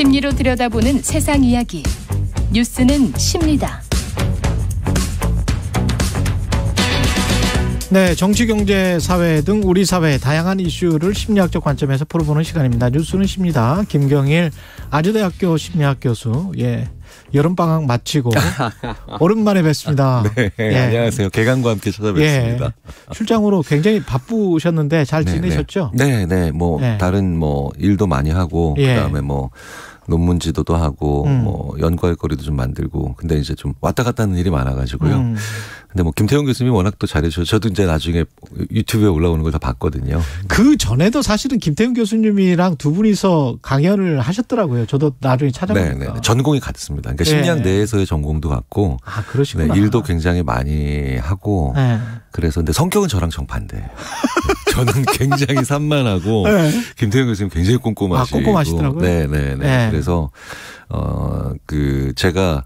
심리로 들여다보는 세상 이야기. 뉴스는 십니다. 네, 정치, 경제, 사회 등 우리 사회 의 다양한 이슈를 심리학적 관점에서 풀어보는 시간입니다. 뉴스는 십니다. 김경일 아주대학교 심리학 교수, 예, 여름 방학 마치고 오랜만에 뵙습니다. 아, 네, 예. 안녕하세요. 개강과 함께 찾아뵙습니다. 예. 출장으로 굉장히 바쁘셨는데 잘 네, 네. 지내셨죠? 네, 네. 네, 네. 다른 뭐 일도 많이 하고 예. 그다음에 뭐 논문 지도도 하고 음. 뭐 연구할 거리도 좀 만들고 근데 이제 좀 왔다 갔다 하는 일이 많아가지고요. 음. 근데 뭐 김태형 교수님이 워낙 또 잘해주셔서 저도 이제 나중에 유튜브에 올라오는 걸 다 봤거든요. 그 전에도 사실은 김태형 교수님이랑 두 분이서 강연을 하셨더라고요. 저도 나중에 찾아보니까. 네, 네. 전공이 같습니다. 그러니까 심리학 네. 내에서의 전공도 같고. 아 그러시구나. 네, 일도 굉장히 많이 하고. 네. 그래서 근데 성격은 저랑 정반대. 저는 굉장히 산만하고 네. 김태형 교수님 굉장히 꼼꼼하시고. 아, 꼼꼼하시더라고요. 네, 네, 네. 네. 그래서 어 그 제가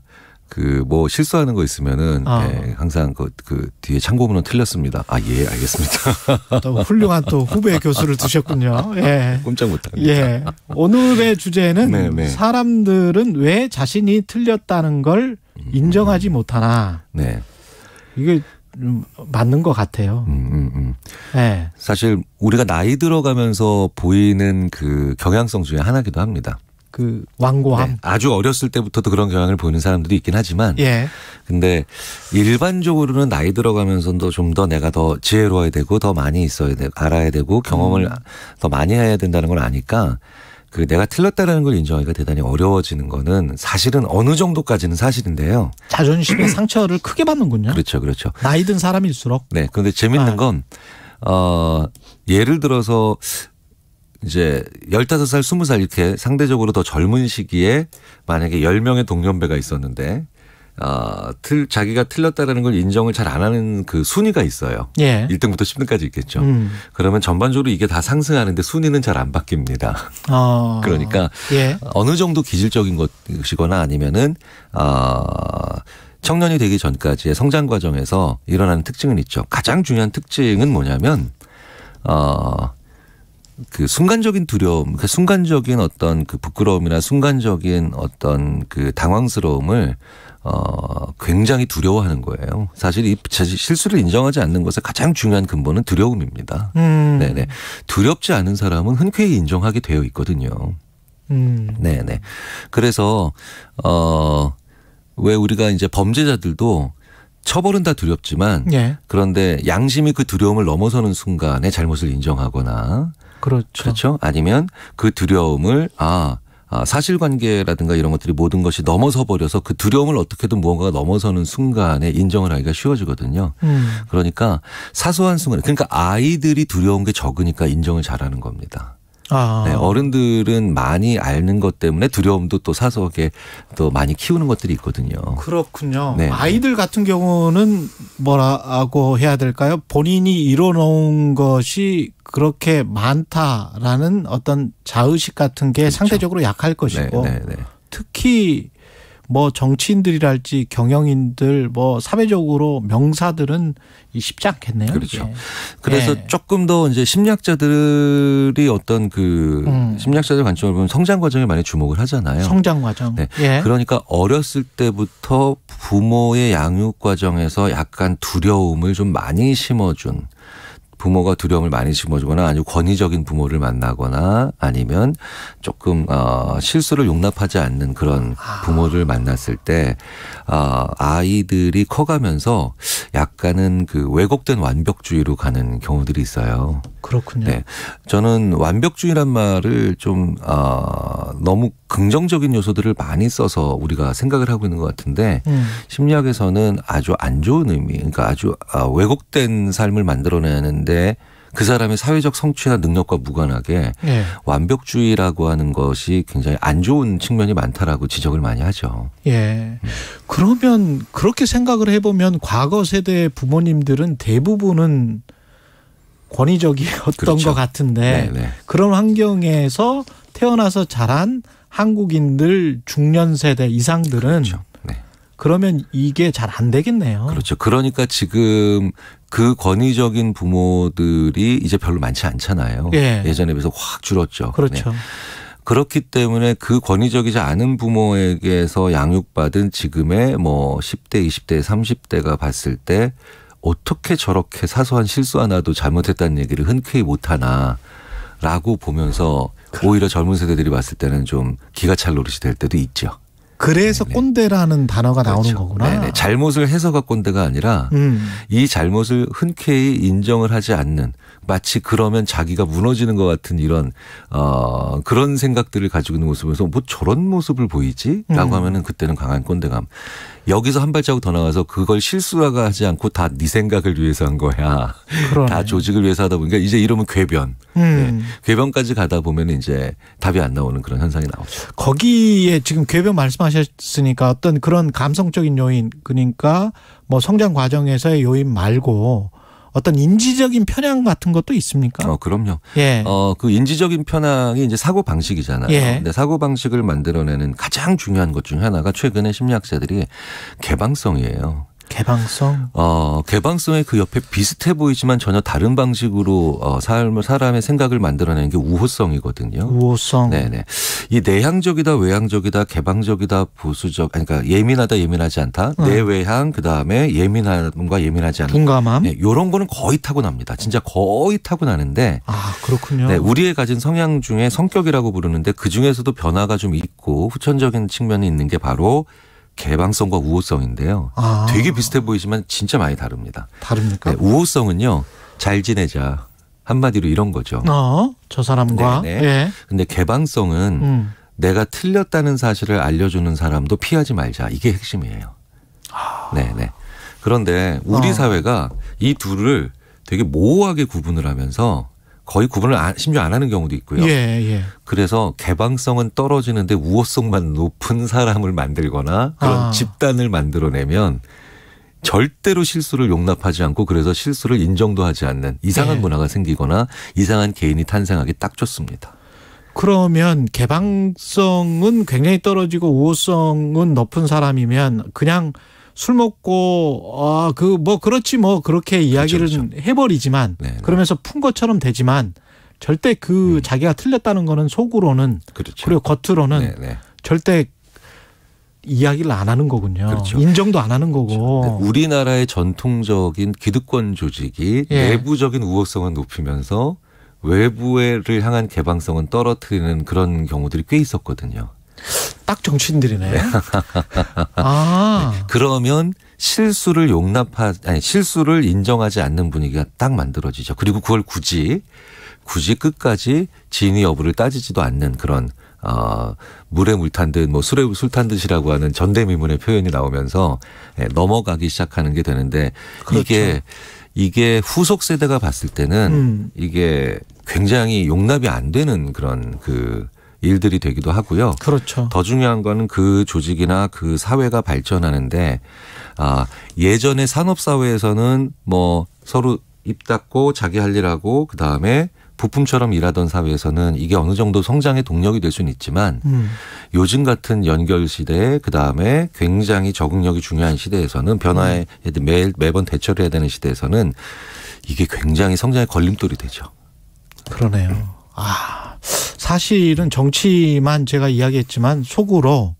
그 뭐 실수하는 거 있으면은 아. 예, 항상 그, 그 뒤에 참고문은 틀렸습니다. 아예 알겠습니다. 또 훌륭한 또 후배 교수를 두셨군요. 예. 꼼짝 못합니다. 예. 오늘의 주제는 네, 네. 사람들은 왜 자신이 틀렸다는 걸 음. 인정하지 음. 못하나. 네. 이게 맞는 것 같아요. 음, 음, 음. 네. 사실 우리가 나이 들어가면서 보이는 그 경향성 중에 하나기도 합니다. 그 완고함. 네, 아주 어렸을 때부터도 그런 경향을 보이는 사람들이 있긴 하지만, 예. 근데 일반적으로는 나이 들어가면서도 좀 더 내가 더 지혜로워야 되고 더 많이 있어야 되, 고 알아야 되고 경험을 음. 더 많이 해야 된다는 걸 아니까 그 내가 틀렸다라는 걸 인정하기가 대단히 어려워지는 거는 사실은 어느 정도까지는 사실인데요. 자존심의 상처를 크게 받는군요. 그렇죠, 그렇죠. 나이 든 사람일수록. 네. 그런데 재밌는 아. 건 어, 예를 들어서 이제 15살, 20살 이렇게 상대적으로 더 젊은 시기에 만약에 10명의 동년배가 있었는데 어, 틀, 자기가 틀렸다라는 걸 인정을 잘 안 하는 그 순위가 있어요. 예. 1등부터 10등까지 있겠죠. 음. 그러면 전반적으로 이게 다 상승하는데 순위는 잘 안 바뀝니다. 어. 그러니까 예. 어느 정도 기질적인 것이거나 아니면은 어, 청년이 되기 전까지의 성장 과정에서 일어나는 특징은 있죠. 가장 중요한 특징은 뭐냐면 어, 그 순간적인 두려움, 그 순간적인 어떤 그 부끄러움이나 순간적인 어떤 그 당황스러움을 어, 굉장히 두려워하는 거예요. 사실 이 실수를 인정하지 않는 것의 가장 중요한 근본은 두려움입니다. 음. 네네. 두렵지 않은 사람은 흔쾌히 인정하게 되어 있거든요. 음. 네네. 그래서, 어, 왜 우리가 이제 범죄자들도 처벌은 다 두렵지만 예. 그런데 양심이 그 두려움을 넘어서는 순간에 잘못을 인정하거나 그렇죠. 그렇죠. 아니면 그 두려움을 아 아, 사실관계라든가 이런 것들이 모든 것이 넘어서 버려서 그 두려움을 어떻게든 무언가가 넘어서는 순간에 인정을 하기가 쉬워지거든요. 음. 그러니까 사소한 순간, 에 그러니까 아이들이 두려운 게 적으니까 인정을 잘하는 겁니다. 아. 네, 어른들은 많이 앓는 것 때문에 두려움도 또 사소하게 또 많이 키우는 것들이 있거든요. 그렇군요. 네. 아이들 같은 경우는 뭐라고 해야 될까요? 본인이 이뤄놓은 것이 그렇게 많다라는 어떤 자의식 같은 게 그렇죠. 상대적으로 약할 네, 것이고 네, 네. 특히 뭐 정치인들이랄지 경영인들 뭐 사회적으로 명사들은 쉽지 않겠네요. 그렇죠. 네. 그래서 네. 조금 더 이제 심리학자들이 어떤 그 음. 심리학자들 관점을 보면 성장 과정에 많이 주목을 하잖아요. 성장 과정. 네. 예. 그러니까 어렸을 때부터 부모의 양육 과정에서 약간 두려움을 좀 많이 심어준 부모가 두려움을 많이 심어주거나 아니면 권위적인 부모를 만나거나 아니면 조금 어, 실수를 용납하지 않는 그런 아. 부모를 만났을 때 어, 아이들이 커가면서 약간은 그 왜곡된 완벽주의로 가는 경우들이 있어요. 그렇군요. 네. 저는 완벽주의란 말을 좀 어, 너무 긍정적인 요소들을 많이 써서 우리가 생각을 하고 있는 것 같은데 음. 심리학에서는 아주 안 좋은 의미, 그러니까 아주 어, 왜곡된 삶을 만들어내는 있는데 그 사람의 사회적 성취나 능력과 무관하게 예. 완벽주의라고 하는 것이 굉장히 안 좋은 측면이 많다라고 지적을 많이 하죠. 예. 그러면 그렇게 생각을 해보면 과거 세대의 부모님들은 대부분은 권위적이었던 그렇죠. 것 같은데 네네. 네. 그런 환경에서 태어나서 자란 한국인들 중년 세대 이상들은 그렇죠. 그러면 이게 잘 안 되겠네요. 그렇죠. 그러니까 지금 그 권위적인 부모들이 이제 별로 많지 않잖아요. 예. 전에 비해서 확 줄었죠. 그렇죠. 네. 그렇기 때문에 그 권위적이지 않은 부모에게서 양육받은 지금의 뭐 10대, 20대, 30대가 봤을 때 어떻게 저렇게 사소한 실수 하나도 잘못했다는 얘기를 흔쾌히 못하나 라고 보면서 그래. 오히려 젊은 세대들이 봤을 때는 좀 기가 찰 노릇이 될 때도 있죠. 그래서 네. 꼰대라는 단어가 그렇죠. 나오는 거구나. 네네. 네. 잘못을 해서가 꼰대가 아니라 음. 이 잘못을 흔쾌히 인정을 하지 않는 마치 그러면 자기가 무너지는 것 같은 이런 어 그런 생각들을 가지고 있는 모습에서 뭐 저런 모습을 보이지라고 음. 하면은 그때는 강한 꼰대감. 여기서 한 발자국 더 나가서 그걸 실수화가 하지 않고 다 네 생각을 위해서 한 거야. 다 조직을 위해서 하다 보니까 이제 이러면 궤변. 음. 네. 궤변까지 가다 보면 이제 답이 안 나오는 그런 현상이 나오죠. 거기에 지금 궤변 말씀하셨으니까 어떤 그런 감성적인 요인 그러니까 뭐 성장 과정에서의 요인 말고 어떤 인지적인 편향 같은 것도 있습니까? 어, 그럼요. 예. 어, 그 인지적인 편향이 이제 사고 방식이잖아요. 예. 근데 사고 방식을 만들어내는 가장 중요한 것 중 하나가 최근에 심리학자들이 개방성이에요. 개방성? 어, 개방성의 그 옆에 비슷해 보이지만 전혀 다른 방식으로 어, 삶을 사람의 생각을 만들어내는 게 우호성이거든요. 우호성. 네네. 이 내향적이다, 외향적이다, 개방적이다, 보수적, 그러니까 예민하다, 예민하지 않다, 응. 어. 내외향, 그 다음에 예민함과 예민하지 않다. 분감함. 네, 요런 거는 거의 타고납니다. 진짜 거의 타고나는데. 아 그렇군요. 네, 우리의 가진 성향 중에 성격이라고 부르는데 그 중에서도 변화가 좀 있고 후천적인 측면이 있는 게 바로 개방성과 우호성인데요. 아. 되게 비슷해 보이지만 진짜 많이 다릅니다. 다릅니까? 네, 우호성은요. 잘 지내자. 한마디로 이런 거죠. 어, 저 사람과. 네. 네. 예. 근데 개방성은 음. 내가 틀렸다는 사실을 알려주는 사람도 피하지 말자. 이게 핵심이에요. 아. 네네. 네. 그런데 우리 어. 사회가 이 둘을 되게 모호하게 구분을 하면서 거의 구분을 안, 심지어 안 하는 경우도 있고요. 예, 예. 그래서 개방성은 떨어지는데 우호성만 높은 사람을 만들거나 그런 아. 집단을 만들어내면 절대로 실수를 용납하지 않고 그래서 실수를 인정도 하지 않는 이상한 예. 문화가 생기거나 이상한 개인이 탄생하기 딱 좋습니다. 그러면 개방성은 굉장히 떨어지고 우호성은 높은 사람이면 그냥 술 먹고 아 그 뭐 그렇지 뭐 그렇게 그렇죠, 이야기를 그렇죠, 그렇죠. 해버리지만 네네. 네. 그러면서 푼 것처럼 되지만 절대 그 음. 자기가 틀렸다는 거는 속으로는 그렇죠. 그리고 겉으로는 네네. 네. 절대 이야기를 안 하는 거군요. 그렇죠. 인정도 안 하는 거고. 그렇죠. 네, 우리나라의 전통적인 기득권 조직이 예. 내부적인 우호성을 높이면서 외부를 향한 개방성은 떨어뜨리는 그런 경우들이 꽤 있었거든요. 딱 정치인들이네. 아. 그러면 실수를 용납하 아니 실수를 인정하지 않는 분위기가 딱 만들어지죠. 그리고 그걸 굳이 굳이 끝까지 진위 여부를 따지지도 않는 그런 어, 물에 물탄 듯, 뭐 술에 술탄 듯이라고 하는 전대미문의 표현이 나오면서 예, 넘어가기 시작하는 게 되는데 그렇죠. 이게 이게 후속 세대가 봤을 때는 음. 이게 굉장히 용납이 안 되는 그런 그 일들이 되기도 하고요. 그렇죠. 더 중요한 거는 그 조직이나 그 사회가 발전하는데 아, 예전에 산업 사회에서는 뭐 서로 입 닫고 자기 할 일하고 그다음에 부품처럼 일하던 사회에서는 이게 어느 정도 성장의 동력이 될 수는 있지만 음. 요즘 같은 연결 시대에 그다음에 굉장히 적응력이 중요한 시대에서는 변화에 음. 매일 매번 대처를 해야 되는 시대에서는 이게 굉장히 성장의 걸림돌이 되죠. 그러네요. 음. 아, 사실은 정치만 제가 이야기했지만 속으로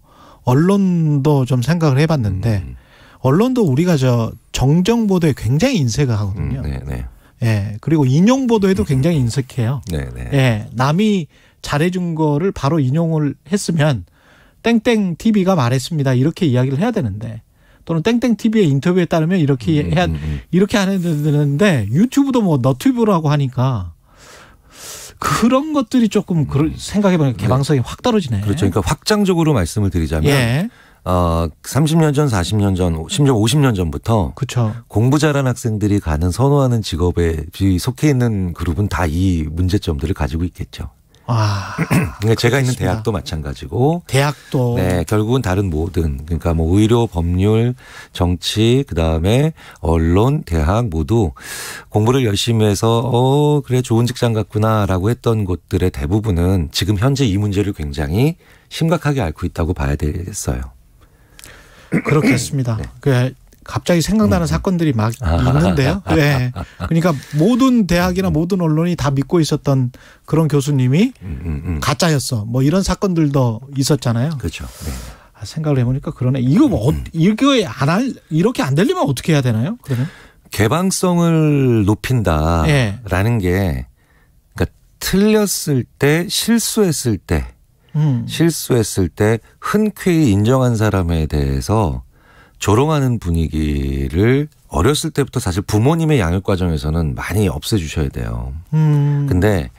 언론도 좀 생각을 해봤는데 음. 언론도 우리가 저 정정 보도에 굉장히 인색을 하거든요. 음, 네, 네. 예 그리고 인용 보도에도 음. 굉장히 인색해요. 네네. 네. 예 남이 잘해준 거를 바로 인용을 했으면 땡땡 TV가 말했습니다 이렇게 이야기를 해야 되는데 또는 땡땡 TV의 인터뷰에 따르면 이렇게 음, 해야 음, 음, 이렇게 하는 데는데 유튜브도 뭐 너튜브라고 하니까 그런 것들이 조금 그런 생각해보면 네. 개방성이 확 떨어지네. 그렇죠. 그러니까 확장적으로 말씀을 드리자면 예. 어, 30년 전, 40년 전, 심지어 50년 전부터 그쵸. 공부 잘한 학생들이 가는 선호하는 직업에 속해 있는 그룹은 다 이 문제점들을 가지고 있겠죠. 아, 그러니까 제가 있는 대학도 마찬가지고 대학도 네 결국은 다른 모든 그러니까 뭐 의료 법률 정치 그다음에 언론 대학 모두 공부를 열심히 해서 어 그래 좋은 직장 같구나라고 했던 곳들의 대부분은 지금 현재 이 문제를 굉장히 심각하게 앓고 있다고 봐야 되겠어요. 그렇겠습니다. 네. 그 갑자기 생각나는 음. 사건들이 막 아. 있는데요. 네. 그러니까 모든 대학이나 모든 언론이 다 믿고 있었던 그런 교수님이 음. 음, 음. 가짜였어. 뭐 이런 사건들도 있었잖아요. 그렇죠. 네. 아, 생각을 해보니까 그러네. 이거 뭐 어, 음. 이렇게 안할 이렇게 안 되려면 어떻게 해야 되나요? 그러면 개방성을 높인다라는 네. 게 그러니까 틀렸을 때 실수했을 때 음. 실수했을 때 흔쾌히 인정한 사람에 대해서 조롱하는 분위기를 어렸을 때부터 사실 부모님의 양육 과정에서는 많이 없애주셔야 돼요. 음. 근데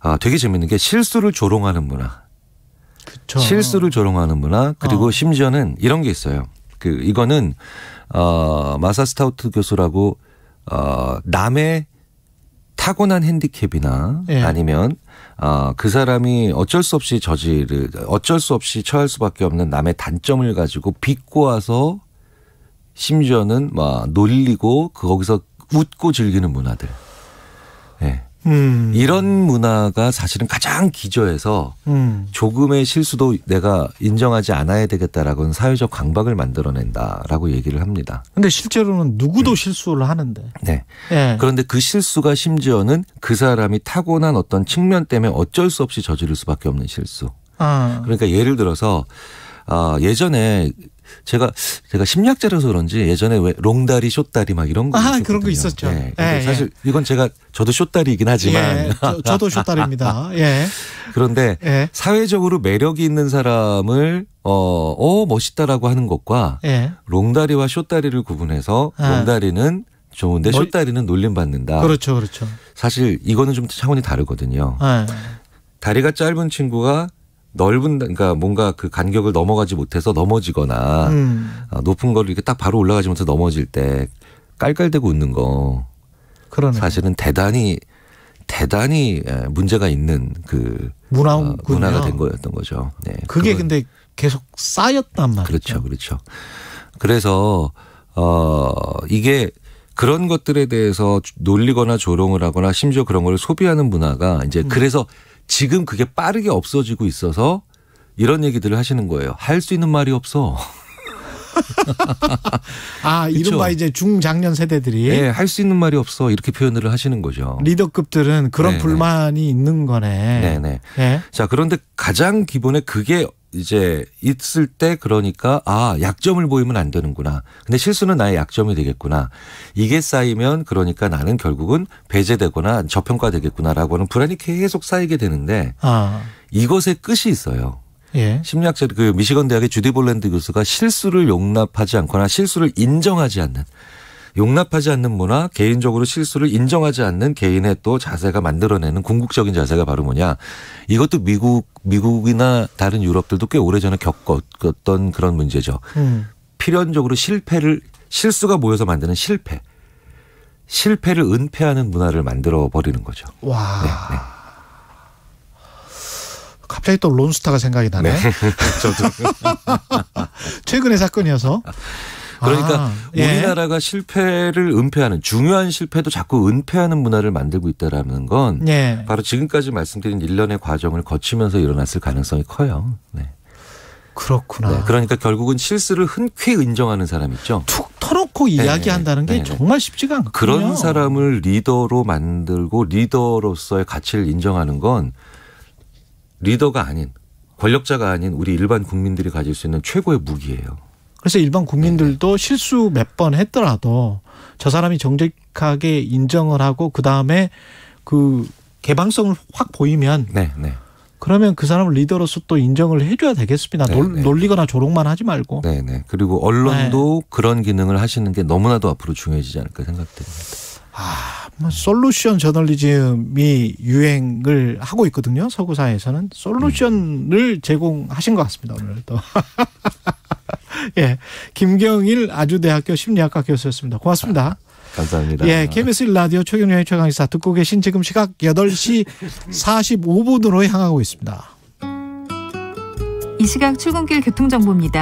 아, 되게 재밌는 게 실수를 조롱하는 문화. 그쵸. 실수를 조롱하는 문화 그리고 어. 심지어는 이런 게 있어요. 그 이거는 어, 마사 스타우트 교수라고 어, 남의 타고난 핸디캡이나 예. 아니면 어, 그 사람이 어쩔 수 없이 저지를 어쩔 수 없이 처할 수밖에 없는 남의 단점을 가지고 비꼬아서 심지어는 막 놀리고 그 거기서 웃고 즐기는 문화들. 음. 이런 문화가 사실은 가장 기저에서 음. 조금의 실수도 내가 인정하지 않아야 되겠다라고는 사회적 강박을 만들어낸다라고 얘기를 합니다. 근데 실제로는 누구도 네. 실수를 하는데. 네. 네. 그런데 그 실수가 심지어는 그 사람이 타고난 어떤 측면 때문에 어쩔 수 없이 저지를 수밖에 없는 실수. 아. 그러니까 예를 들어서 어, 예전에 제가 제가 심리학자라서 그런지 예전에 왜 롱다리, 숏다리 막 이런 거 아, 있었 그런 거 있었죠. 예, 예. 예, 사실 이건 제가 저도 숏다리이긴 하지만 예, 저, 도 숏다리입니다. 예. 그런데 예. 사회적으로 매력이 있는 사람을 어, 어 멋있다라고 하는 것과 롱다리와 숏다리를 구분해서 아. 롱다리는 좋은데 멀... 숏다리는 놀림 받는다. 그렇죠, 그렇죠. 사실 이거는 좀 차원이 다르거든요. 다리가 짧은 친구가 넓은 그러니까 뭔가 그 간격을 넘어가지 못해서 넘어지거나 음. 어, 높은 거를 이렇게 딱 바로 올라가지 못해서 넘어질 때 깔깔대고 웃는 거 그러네. 사실은 대단히 대단히 예, 문제가 있는 그 문화 어, 문화가 된 거였던 거죠. 네. 그게 근데 계속 쌓였단 말이죠. 그렇죠, 그렇죠. 그래서 어 이게 그런 것들에 대해서 놀리거나 조롱을 하거나 심지어 그런 걸 소비하는 문화가 이제 음. 그래서 지금 그게 빠르게 없어지고 있어서 이런 얘기들을 하시는 거예요. 할 수 있는 말이 없어. 아, 이른바 이제 중장년 세대들이. 네, 할수 있는 말이 없어. 이렇게 표현을 하시는 거죠. 리더급들은 그런 네네. 네. 불만이 있는 거 네네. 네. 네. 예? 자, 그런데 가장 기본에 그게 이제 있을 때 그러니까 아 약점을 보이면 안 되는구나. 근데 실수는 나의 약점이 되겠구나. 이게 쌓이면 그러니까 나는 결국은 배제되거나 저평가되겠구나라고 하는 불안이 계속 쌓이게 되는데 아. 이것의 끝이 있어요. 예. 심리학자 그 미시건 대학의 주디 볼랜드 교수가 실수를 용납하지 않거나 실수를 인정하지 않는 용납하지 않는 문화, 개인적으로 실수를 인정하지 않는 개인의 또 자세가 만들어내는 궁극적인 자세가 바로 뭐냐. 이것도 미국 미국이나 다른 유럽들도 꽤 오래전에 겪었던 그런 문제죠. 음. 필연적으로 실패를 실수가 모여서 만드는 실패. 실패를 은폐하는 문화를 만들어 버리는 거죠. 와. 네, 네. 갑자기 또 론스타가 생각이 나네. 네. 저도. 최근의 사건이어서 그러니까 아, 예. 우리나라가 실패를 은폐하는 중요한 실패도 자꾸 은폐하는 문화를 만들고 있다라는 건 예. 바로 지금까지 말씀드린 일련의 과정을 거치면서 일어났을 가능성이 커요. 네. 그렇구나. 네, 그러니까 결국은 실수를 흔쾌히 인정하는 사람 있죠. 툭 터놓고 네, 이야기한다는 네, 게 네. 정말 쉽지가 않거든요. 그런 사람을 리더로 만들고 리더로서의 가치를 인정하는 건 리더가 아닌 권력자가 아닌 우리 일반 국민들이 가질 수 있는 최고의 무기예요. 그래서 일반 국민들도 네, 네. 실수 몇 번 했더라도 저 사람이 정직하게 인정을 하고 그 다음에 그 개방성을 확 보이면 네, 네. 그러면 그 사람을 리더로서 또 인정을 해줘야 되겠습니다. 네네. 네. 놀리거나 조롱만 하지 말고. 네네. 그리고 언론도 네. 그런 기능을 하시는 게 너무나도 앞으로 중요해지지 않을까 생각됩니다. 아, 뭐 솔루션 저널리즘이 유행을 하고 있거든요. 서구사에서는 솔루션을 제공하신 것 같습니다. 오늘 또. 예, 김경일 아주대학교 심리학과 교수였습니다. 고맙습니다. 아, 감사합니다. 예, KBS 라디오 최경영의 최강의사 듣고 계신 지금 시각 8시 45분으로 향하고 있습니다. 이 시각 출근길 교통정보입니다.